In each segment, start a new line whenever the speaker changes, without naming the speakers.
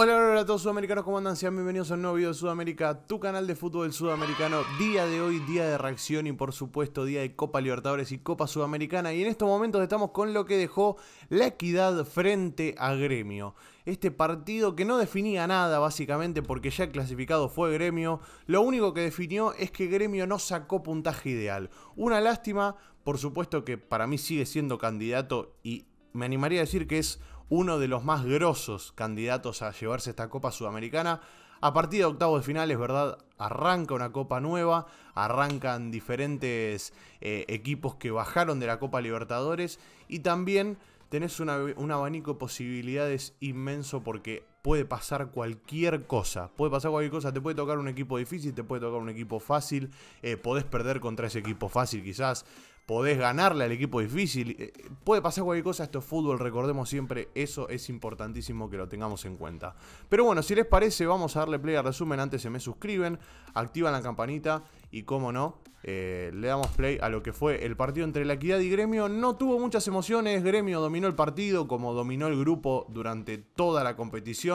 Hola, hola, a todos sudamericanos, ¿cómo andan? Sean bienvenidos a un nuevo video de Sudamérica, tu canal de fútbol sudamericano. Día de hoy, día de reacción y por supuesto día de Copa Libertadores y Copa Sudamericana. Y en estos momentos estamos con lo que dejó la equidad frente a Gremio. Este partido que no definía nada básicamente porque ya clasificado fue Gremio. Lo único que definió es que Gremio no sacó puntaje ideal. Una lástima, por supuesto que para mí sigue siendo candidato y me animaría a decir que es uno de los más grosos candidatos a llevarse esta Copa Sudamericana. A partir de octavos de final, es verdad, arranca una Copa nueva, arrancan diferentes eh, equipos que bajaron de la Copa Libertadores y también tenés un abanico de posibilidades inmenso porque puede pasar cualquier cosa. Puede pasar cualquier cosa. Te puede tocar un equipo difícil, te puede tocar un equipo fácil. Eh, podés perder contra ese equipo fácil quizás. Podés ganarle al equipo difícil. Eh, puede pasar cualquier cosa. Esto es fútbol, recordemos siempre. Eso es importantísimo que lo tengamos en cuenta. Pero bueno, si les parece, vamos a darle play al resumen. Antes se me suscriben, activan la campanita y como no, eh, le damos play a lo que fue el partido entre la equidad y gremio. No tuvo muchas emociones. Gremio dominó el partido como dominó el grupo durante toda la competición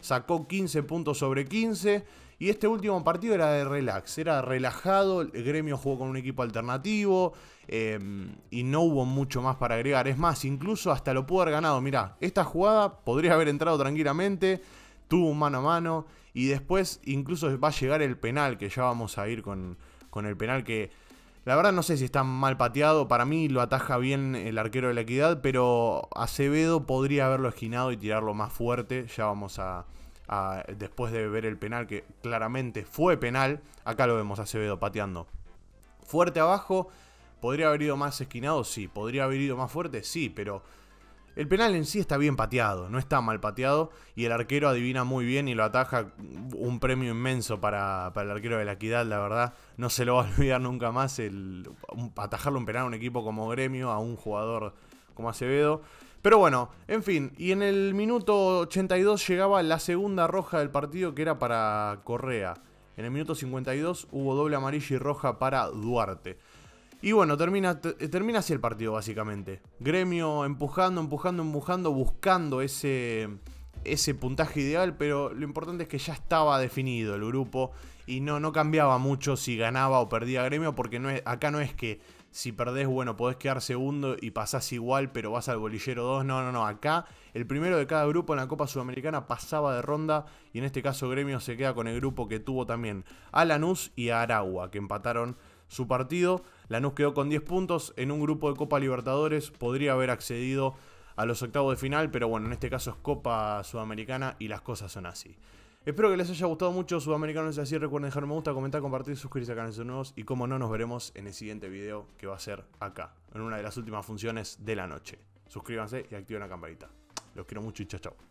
sacó 15 puntos sobre 15. Y este último partido era de relax, era relajado, el gremio jugó con un equipo alternativo em, y no hubo mucho más para agregar. Es más, incluso hasta lo pudo haber ganado. Mirá, esta jugada podría haber entrado tranquilamente, tuvo un mano a mano y después incluso va a llegar el penal, que ya vamos a ir con, con el penal que la verdad no sé si está mal pateado, para mí lo ataja bien el arquero de la equidad, pero Acevedo podría haberlo esquinado y tirarlo más fuerte, ya vamos a, después de ver el penal que claramente fue penal, acá lo vemos Acevedo pateando. Fuerte abajo, podría haber ido más esquinado, sí, podría haber ido más fuerte, sí, pero el penal en sí está bien pateado, no está mal pateado y el arquero adivina muy bien y lo ataja. Un premio inmenso para, el arquero de la equidad, la verdad. No se lo va a olvidar nunca más el atajarle un penal a un equipo como gremio, a un jugador como Acevedo. Pero bueno, en fin, y en el minuto 82 llegaba la segunda roja del partido que era para Correa. En el minuto 52 hubo doble amarilla y roja para Duarte. Y bueno, termina, eh, termina así el partido básicamente. Gremio empujando, empujando, empujando, buscando ese, ese puntaje ideal, pero lo importante es que ya estaba definido el grupo y no, no cambiaba mucho si ganaba o perdía Gremio, porque no es, acá no es que si perdés, bueno, podés quedar segundo y pasás igual, pero vas al bolillero 2. No, no, no. Acá el primero de cada grupo en la Copa Sudamericana pasaba de ronda y en este caso Gremio se queda con el grupo que tuvo también a Lanús y a Aragua, que empataron su partido. Lanús quedó con 10 puntos. En un grupo de Copa Libertadores podría haber accedido a los octavos de final, pero bueno, en este caso es Copa Sudamericana y las cosas son así. Espero que les haya gustado mucho Sudamericanos si así. Recuerden dejar me gusta, comentar, compartir, suscribirse a canales nuevos y como no, nos veremos en el siguiente video que va a ser acá, en una de las últimas funciones de la noche. Suscríbanse y activen la campanita. Los quiero mucho y chao chao.